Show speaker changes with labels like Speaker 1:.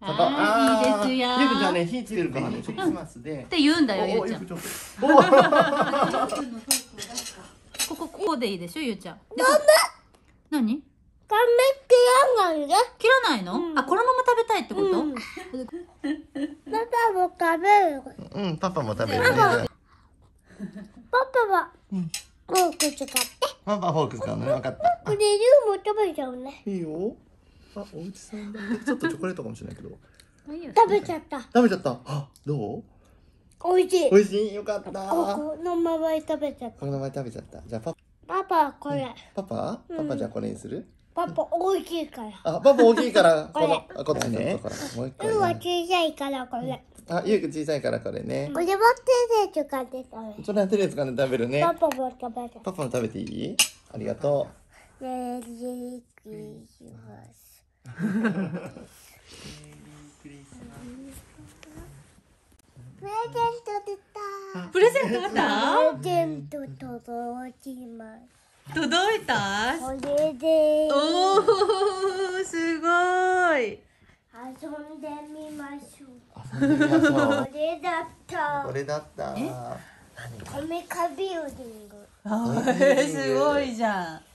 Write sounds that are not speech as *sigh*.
Speaker 1: そこいいですよゆうちゃんね火つけるからねクリスマスでって言うんだよゆうちゃん *laughs* こここでいいでしょゆうちゃんで何カメ切らないで切らないの、うん、あこのまま食べたいってこと、うん、パパも食べるうんパパも食べる、パパは、うん、フォーク使ってパパフォーク使うのね分かったこれも食べちゃうねいいよあ、おうちさんだ。ちょっとチョコレートかもしれないけど。食べちゃった。食べちゃった。あ、どう美味しい。美味しい。よかった。このまま食べちゃった。この名前食べちゃった。じゃあパパパ、これ。パ、パパパパじゃあこれにするパパ、大きいから。あ、パパ大きいから、こ *laughs* これの、あこっちね。もう一うん小さいから、これ。あ、ゆうく小さいからこれね。これも手で使って食べる。それは手で掴んで食べるねパ。パも食べる。パパも食べていいありがとう。ねえ、いきます。プレゼント出た。プレゼントたプレゼント届きま
Speaker 2: す。届いた
Speaker 1: これでおおすごい遊んでみましょう。これだった。これだった。えこめかビルデング。すごいじゃん。